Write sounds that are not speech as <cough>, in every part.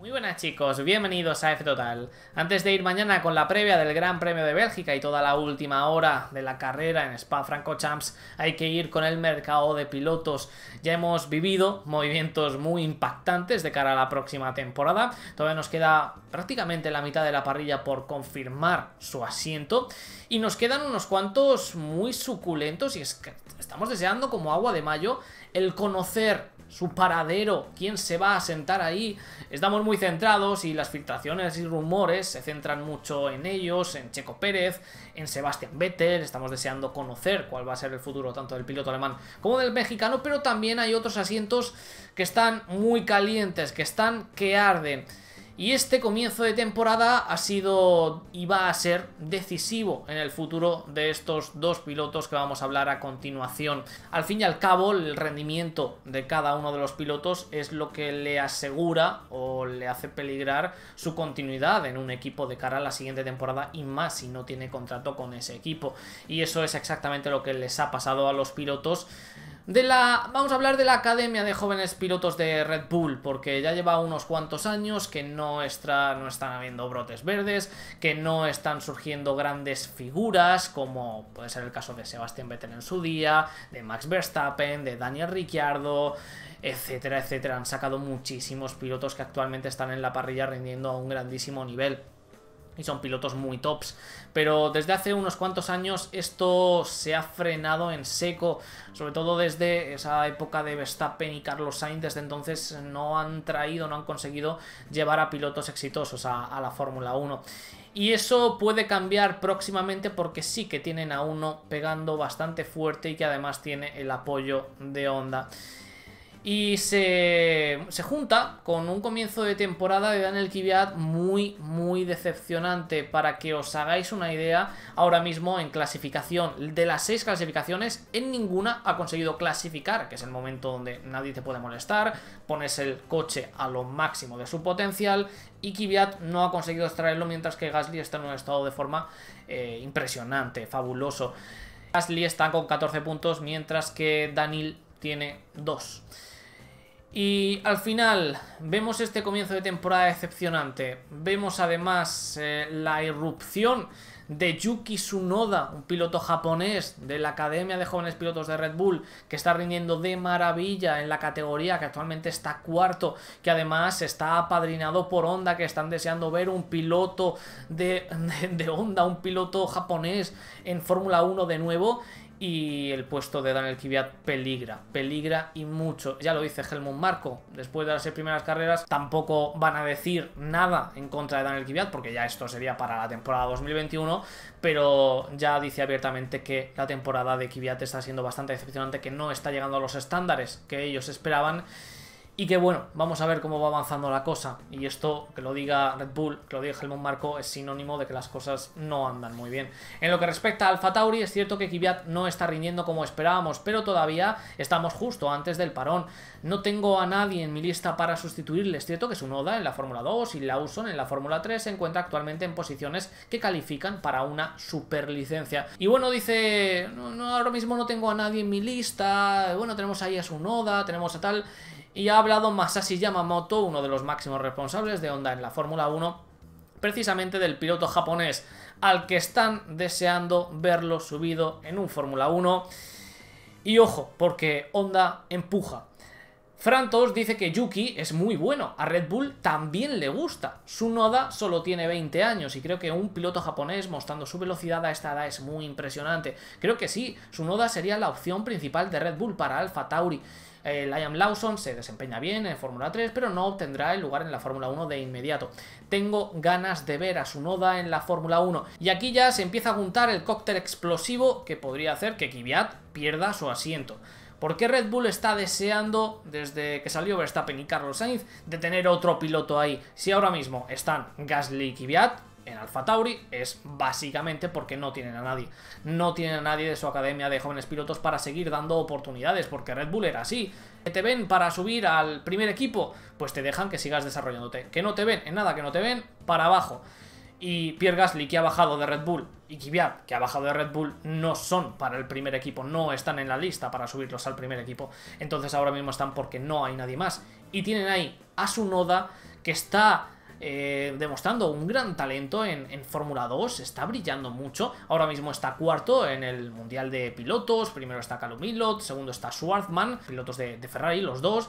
Muy buenas chicos, bienvenidos a F Total. Antes de ir mañana con la previa del Gran Premio de Bélgica y toda la última hora de la carrera en Spa-Francorchamps, hay que ir con el mercado de pilotos. Ya hemos vivido movimientos muy impactantes de cara a la próxima temporada. Todavía nos queda prácticamente la mitad de la parrilla por confirmar su asiento y nos quedan unos cuantos muy suculentos y es que estamos deseando como agua de mayo el conocer su paradero, quién se va a sentar ahí. Estamos muy centrados y las filtraciones y rumores se centran mucho en ellos, en Checo Pérez, en Sebastián Vettel. Estamos deseando conocer cuál va a ser el futuro tanto del piloto alemán como del mexicano, pero también hay otros asientos que están muy calientes, que están que arden. Y este comienzo de temporada ha sido y va a ser decisivo en el futuro de estos dos pilotos que vamos a hablar a continuación. Al fin y al cabo, el rendimiento de cada uno de los pilotos es lo que le asegura o le hace peligrar su continuidad en un equipo de cara a la siguiente temporada y más si no tiene contrato con ese equipo. Y eso es exactamente lo que les ha pasado a los pilotos de la, vamos a hablar de la Academia de Jóvenes Pilotos de Red Bull, porque ya lleva unos cuantos años que no, no están habiendo brotes verdes, que no están surgiendo grandes figuras, como puede ser el caso de Sebastián Vettel en su día, de Max Verstappen, de Daniel Ricciardo, etcétera, etcétera. Han sacado muchísimos pilotos que actualmente están en la parrilla rindiendo a un grandísimo nivel y son pilotos muy tops. Pero desde hace unos cuantos años esto se ha frenado en seco, sobre todo desde esa época de Verstappen y Carlos Sainz. Desde entonces no han traído, no han conseguido llevar a pilotos exitosos a, a la Fórmula 1. Y eso puede cambiar próximamente porque sí que tienen a uno pegando bastante fuerte y que además tiene el apoyo de Honda. Y se, junta con un comienzo de temporada de Daniel Kiviat muy, muy decepcionante. Para que os hagáis una idea, ahora mismo en clasificación, de las seis clasificaciones, en ninguna ha conseguido clasificar, que es el momento donde nadie te puede molestar, pones el coche a lo máximo de su potencial, y Kiviat no ha conseguido extraerlo, mientras que Gasly está en un estado de forma eh, impresionante, fabuloso. Gasly está con 14 puntos, mientras que Daniel tiene 2. Y al final vemos este comienzo de temporada decepcionante. Vemos además eh, la irrupción de Yuki Tsunoda, un piloto japonés de la Academia de Jóvenes Pilotos de Red Bull, que está rindiendo de maravilla en la categoría, que actualmente está cuarto, que además está apadrinado por Honda, que están deseando ver un piloto de <laughs> Honda, un piloto japonés en Fórmula 1 de nuevo y el puesto de Daniel Kiviat peligra, peligra y mucho. Ya lo dice Helmut Marco, después de las seis primeras carreras tampoco van a decir nada en contra de Daniel Kiviat, porque ya esto sería para la temporada 2021, pero ya dice abiertamente que la temporada de Kiviat está siendo bastante decepcionante, que no está llegando a los estándares que ellos esperaban y que bueno, vamos a ver cómo va avanzando la cosa. Y esto, que lo diga Red Bull, que lo diga Helmut Marco, es sinónimo de que las cosas no andan muy bien. En lo que respecta a Alfa es cierto que Kvyat no está rindiendo como esperábamos, pero todavía estamos justo antes del parón. No tengo a nadie en mi lista para sustituirle. Es cierto que su Noda en la Fórmula 2 y Lawson en la Fórmula 3 se encuentra actualmente en posiciones que califican para una superlicencia. Y bueno, dice, no, no, ahora mismo no tengo a nadie en mi lista. Bueno, tenemos ahí a su Noda, tenemos a tal y ha hablado Masashi Yamamoto, uno de los máximos responsables de Honda en la Fórmula 1, precisamente del piloto japonés al que están deseando verlo subido en un Fórmula 1. Y ojo, porque Honda empuja Frantos dice que Yuki es muy bueno, a Red Bull también le gusta. Su Noda solo tiene 20 años y creo que un piloto japonés mostrando su velocidad a esta edad es muy impresionante. Creo que sí, su Noda sería la opción principal de Red Bull para Alpha Tauri. Eh, Liam Lawson se desempeña bien en Fórmula 3, pero no obtendrá el lugar en la Fórmula 1 de inmediato. Tengo ganas de ver a su noda en la Fórmula 1. Y aquí ya se empieza a juntar el cóctel explosivo que podría hacer que Kvyat pierda su asiento. ¿Por qué Red Bull está deseando, desde que salió Verstappen y Carlos Sainz, de tener otro piloto ahí? Si ahora mismo están Gasly y Kvyat en Alfa Tauri, es básicamente porque no tienen a nadie. No tienen a nadie de su academia de jóvenes pilotos para seguir dando oportunidades, porque Red Bull era así. Que te ven para subir al primer equipo, pues te dejan que sigas desarrollándote. Que no te ven, en nada que no te ven, para abajo y Pierre Gasly, que ha bajado de Red Bull, y Kvyat, que ha bajado de Red Bull, no son para el primer equipo, no están en la lista para subirlos al primer equipo. Entonces ahora mismo están porque no hay nadie más. Y tienen ahí a su que está eh, demostrando un gran talento en, en Fórmula 2, está brillando mucho. Ahora mismo está cuarto en el Mundial de Pilotos, primero está Calumilot, segundo está Schwarzman, pilotos de Ferrari, los dos.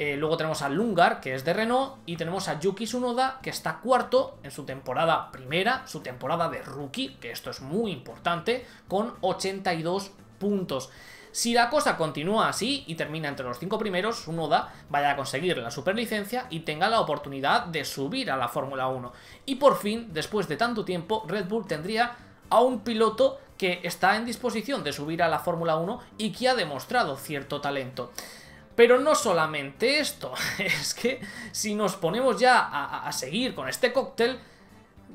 Eh, luego tenemos a Lungar, que es de Renault, y tenemos a Yuki Tsunoda, que está cuarto en su temporada primera, su temporada de rookie, que esto es muy importante, con 82 puntos. Si la cosa continúa así y termina entre los cinco primeros, Tsunoda vaya a conseguir la superlicencia y tenga la oportunidad de subir a la Fórmula 1. Y por fin, después de tanto tiempo, Red Bull tendría a un piloto que está en disposición de subir a la Fórmula 1 y que ha demostrado cierto talento. Pero no solamente esto, <laughs> es que si nos ponemos ya a, seguir con este cóctel,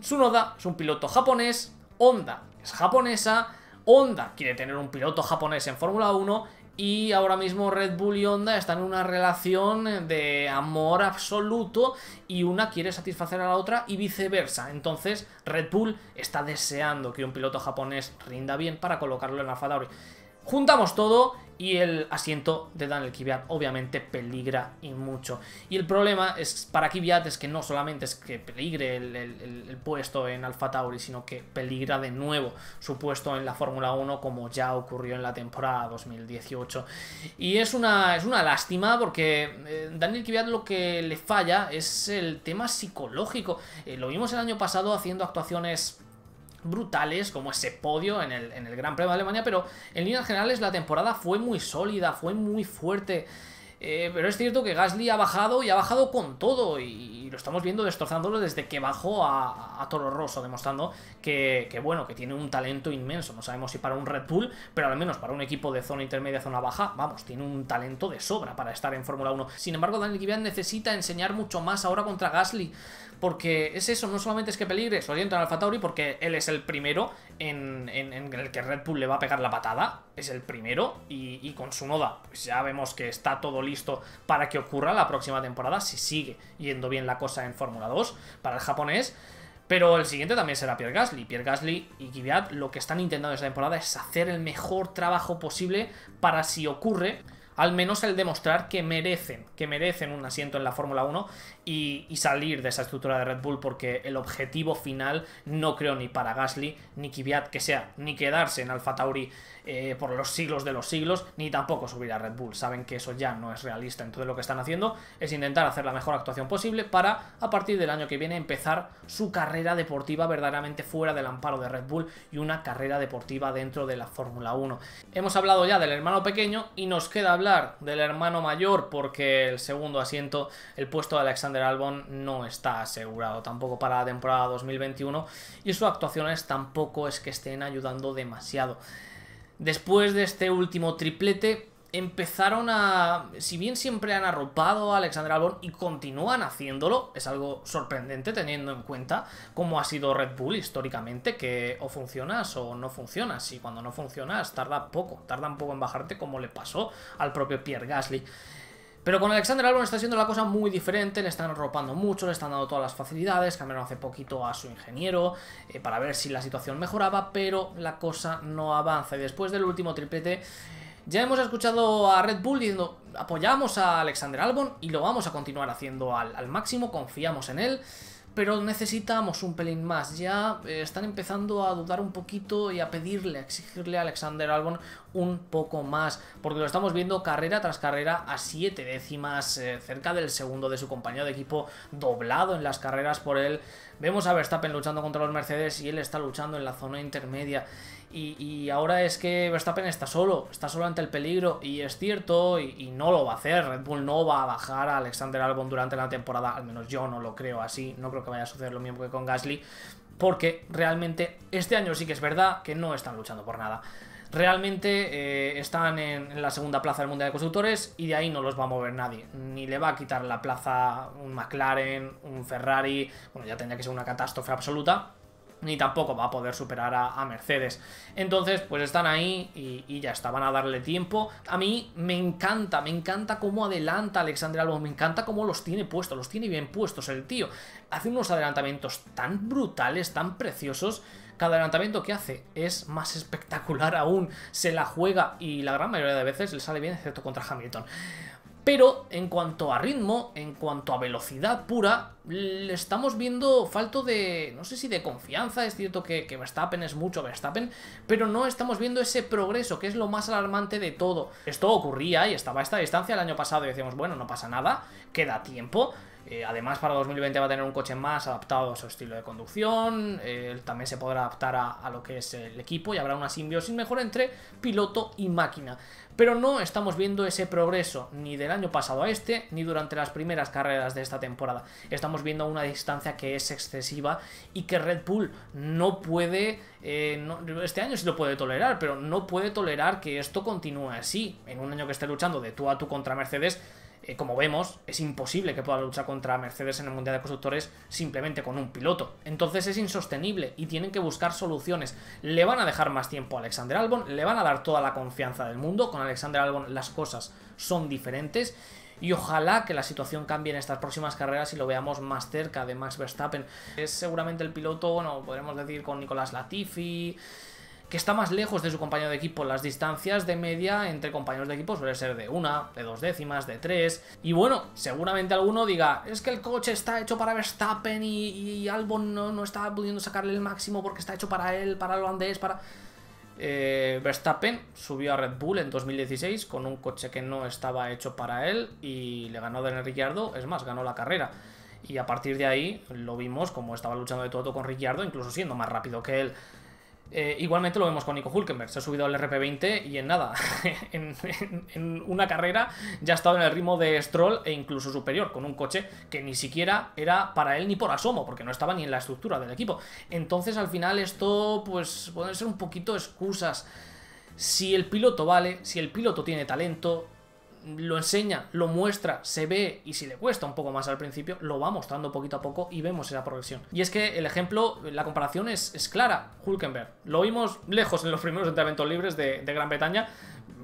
Tsunoda es un piloto japonés, Honda es japonesa, Honda quiere tener un piloto japonés en Fórmula 1 y ahora mismo Red Bull y Honda están en una relación de amor absoluto y una quiere satisfacer a la otra y viceversa. Entonces Red Bull está deseando que un piloto japonés rinda bien para colocarlo en la 1 Juntamos todo y el asiento de Daniel Kvyat obviamente peligra y mucho. Y el problema es para Kvyat es que no solamente es que peligre el, puesto en Alfa Tauri, sino que peligra de nuevo su puesto en la Fórmula 1 como ya ocurrió en la temporada 2018. Y es una, es una lástima porque eh, Daniel Kvyat lo que le falla es el tema psicológico. Eh, lo vimos el año pasado haciendo actuaciones brutales, como ese podio en el, en el Gran Premio de Alemania, pero en líneas generales la temporada fue muy sólida, fue muy fuerte. Eh, pero es cierto que Gasly ha bajado y ha bajado con todo y, lo estamos viendo destrozándolo desde que bajó a, Toro Rosso, demostrando que, bueno, que tiene un talento inmenso. No sabemos si para un Red Bull, pero al menos para un equipo de zona intermedia, zona baja, vamos, tiene un talento de sobra para estar en Fórmula 1. Sin embargo, Daniel Kivian necesita enseñar mucho más ahora contra Gasly, porque es eso, no solamente es que peligre, su orienta en Alfa Tauri porque él es el primero, en, el que Red Bull le va a pegar la patada, es el primero, y, con su noda, pues ya vemos que está todo listo para que ocurra la próxima temporada, si sigue yendo bien la cosa en Fórmula 2 para el japonés. Pero el siguiente también será Pierre Gasly. Pierre Gasly y Kvyat lo que están intentando esta temporada es hacer el mejor trabajo posible para si ocurre al menos el demostrar que merecen, que merecen un asiento en la Fórmula 1 y, salir de esa estructura de Red Bull, porque el objetivo final no creo ni para Gasly ni Kvyat que sea ni quedarse en Alfa Tauri eh, por los siglos de los siglos, ni tampoco subir a Red Bull. Saben que eso ya no es realista, entonces lo que están haciendo es intentar hacer la mejor actuación posible para, a partir del año que viene, empezar su carrera deportiva verdaderamente fuera del amparo de Red Bull y una carrera deportiva dentro de la Fórmula 1. Hemos hablado ya del hermano pequeño y nos queda hablar del hermano mayor porque el segundo asiento, el puesto de Alexander Albon no está asegurado tampoco para la temporada 2021 y sus actuaciones tampoco es que estén ayudando demasiado. Después de este último triplete, empezaron a... Si bien siempre han arropado a Alexander Albon y continúan haciéndolo, es algo sorprendente teniendo en cuenta cómo ha sido Red Bull históricamente, que o funcionas o no funcionas, y cuando no funcionas tarda poco, tarda un poco en bajarte como le pasó al propio Pierre Gasly. Pero con Alexander Albon está siendo la cosa muy diferente, le están arropando mucho, le están dando todas las facilidades, cambiaron hace poquito a su ingeniero eh, para ver si la situación mejoraba, pero la cosa no avanza. Y después del último triplete ya hemos escuchado a Red Bull diciendo, apoyamos a Alexander Albon y lo vamos a continuar haciendo al, máximo, confiamos en él, pero necesitamos un pelín más. Ya eh, están empezando a dudar un poquito y a pedirle, a exigirle a Alexander Albon un poco más, porque lo estamos viendo carrera tras carrera a siete décimas, eh, cerca del segundo de su compañero de equipo, doblado en las carreras por él. Vemos a Verstappen luchando contra los Mercedes y él está luchando en la zona intermedia. Y, ahora es que Verstappen está solo, está solo ante el peligro y es cierto y, no lo va a hacer. Red Bull no va a bajar a Alexander Albon durante la temporada, al menos yo no lo creo así, no creo que vaya a suceder lo mismo que con Gasly, porque realmente este año sí que es verdad que no están luchando por nada. Realmente eh, están en, en, la segunda plaza del Mundial de Constructores y de ahí no los va a mover nadie. Ni le va a quitar la plaza un McLaren, un Ferrari, bueno, ya tendría que ser una catástrofe absoluta ni tampoco va a poder superar a, Mercedes. Entonces, pues están ahí y, ya estaban a darle tiempo. A mí me encanta, me encanta cómo adelanta Alexander Albón, me encanta cómo los tiene puestos, los tiene bien puestos el tío. Hace unos adelantamientos tan brutales, tan preciosos. Cada adelantamiento que hace es más espectacular aún. Se la juega y la gran mayoría de veces le sale bien, excepto contra Hamilton. Pero en cuanto a ritmo, en cuanto a velocidad pura, le estamos viendo falto de, no sé si de confianza, es cierto que, Verstappen es mucho Verstappen, pero no estamos viendo ese progreso, que es lo más alarmante de todo. Esto ocurría y estaba a esta distancia el año pasado y decíamos, bueno, no pasa nada, queda tiempo. Eh, además, para 2020 va a tener un coche más adaptado a su estilo de conducción, eh, también se podrá adaptar a lo que es el equipo y habrá una simbiosis mejor entre piloto y máquina pero no estamos viendo ese progreso ni del año pasado a este, ni durante las primeras carreras de esta temporada. Estamos viendo una distancia que es excesiva y que Red Bull no puede, eh, este año sí lo puede tolerar, pero no puede tolerar que esto continúe así. En un año que esté luchando de tú a tú contra Mercedes, eh, como vemos, es imposible que pueda luchar contra Mercedes en el Mundial de Constructores simplemente con un piloto. Entonces es insostenible y tienen que buscar soluciones. Le van a dejar más tiempo a Alexander Albon, le van a dar toda la confianza del mundo. Con Alexander Albon las cosas son diferentes. Y ojalá que la situación cambie en estas próximas carreras y lo veamos más cerca de Max Verstappen. Es seguramente el piloto, bueno, podremos decir con Nicolás Latifi, que está más lejos de su compañero de equipo. Las distancias de media entre compañeros de equipo suele ser de una, de dos décimas, de tres. Y bueno, seguramente alguno diga, es que el coche está hecho para Verstappen y, Albon no, está pudiendo sacarle el máximo porque está hecho para él, para el holandés, para... Eh, Verstappen subió a Red Bull en 2016 con un coche que no estaba hecho para él y le ganó a Daniel Ricciardo, es más, ganó la carrera. Y a partir de ahí lo vimos como estaba luchando de todo con Ricciardo, incluso siendo más rápido que él. Eh, igualmente lo vemos con Nico Hulkenberg, se ha subido al RP20 y en nada, <laughs> en, una carrera ya ha estado en el ritmo de Stroll e incluso superior, con un coche que ni siquiera era para él ni por asomo, porque no estaba ni en la estructura del equipo. Entonces al final esto pues pueden ser un poquito excusas. Si el piloto vale, si el piloto tiene talento, lo enseña, lo muestra, se ve y si le cuesta un poco más al principio, lo va mostrando poquito a poco y vemos esa progresión. Y es que el ejemplo, la comparación es, clara, Hulkenberg. Lo vimos lejos en los primeros entrenamientos libres de, Gran Bretaña,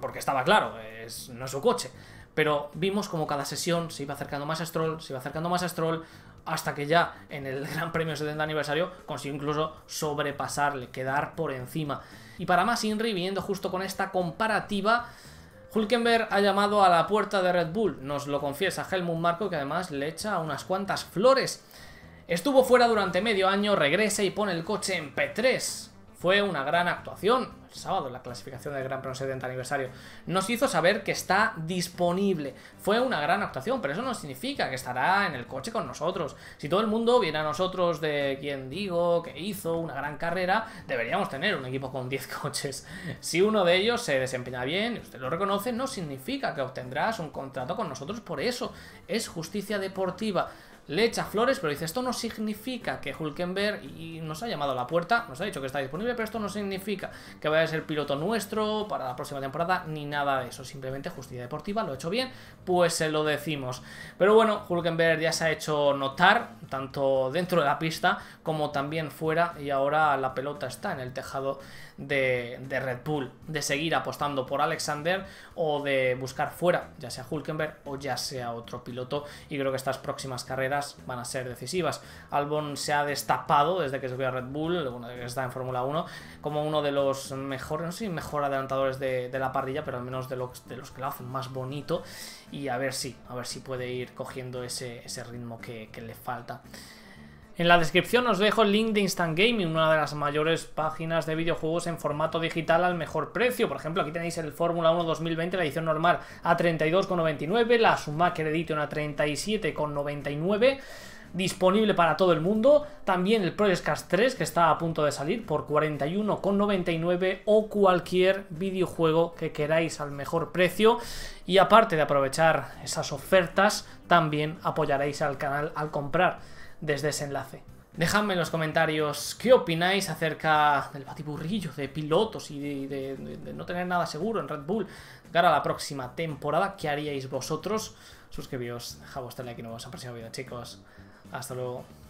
porque estaba claro, es, no es su coche. Pero vimos como cada sesión se iba acercando más a Stroll, se iba acercando más a Stroll, hasta que ya en el <laughs> Gran Premio 70 aniversario consiguió incluso sobrepasarle, quedar por encima. Y para más Inri, viniendo justo con esta comparativa, Hulkenberg ha llamado a la puerta de Red Bull, nos lo confiesa Helmut Marco, que además le echa unas cuantas flores. Estuvo fuera durante medio año, regresa y pone el coche en P3. Fue una gran actuación sábado, la clasificación del Gran Premio aniversario, nos hizo saber que está disponible. Fue una gran actuación, pero eso no significa que estará en el coche con nosotros. Si todo el mundo viene a nosotros de quien digo que hizo una gran carrera, deberíamos tener un equipo con 10 <laughs> coches. Si uno de ellos se desempeña bien y usted lo reconoce, no significa que obtendrás un contrato con nosotros por eso. Es justicia deportiva le echa flores, pero dice, esto no significa que Hulkenberg y nos ha llamado a la puerta, nos ha dicho que está disponible, pero esto no significa que vaya a ser piloto nuestro para la próxima temporada, ni nada de eso, simplemente justicia deportiva, lo ha hecho bien, pues se lo decimos. Pero bueno, Hulkenberg ya se ha hecho notar, tanto dentro de la pista como también fuera, y ahora la pelota está en el tejado de Red Bull, de seguir apostando por Alexander o de buscar fuera, ya sea Hulkenberg o ya sea otro piloto, y creo que estas próximas carreras van a ser decisivas. Albon se ha destapado desde que se a Red Bull, desde que está en Fórmula 1, como uno de los mejores, no sé mejor adelantadores de, la parrilla, pero al menos de los, de los que lo hacen más bonito. Y a ver si, a ver si puede ir cogiendo ese, ese ritmo que le falta. En la descripción os dejo el link de Instant Gaming, una de las mayores páginas de videojuegos en formato digital al mejor precio. Por ejemplo, aquí tenéis el Fórmula 1 2020, la edición normal a 32,99, la credit Edition a 37,99 disponible para todo el mundo. También el Project 3 que está a punto de salir por 41,99 o cualquier videojuego que queráis al mejor precio. Y aparte de aprovechar esas ofertas, también apoyaréis al canal al comprar desde ese enlace. Dejadme en los comentarios qué opináis acerca del batiburrillo de pilotos y de, no tener nada seguro en Red Bull cara a la próxima temporada. ¿Qué haríais vosotros? Suscribíos, dejad vuestro like y nos vemos en el próximo video, chicos. Hasta luego.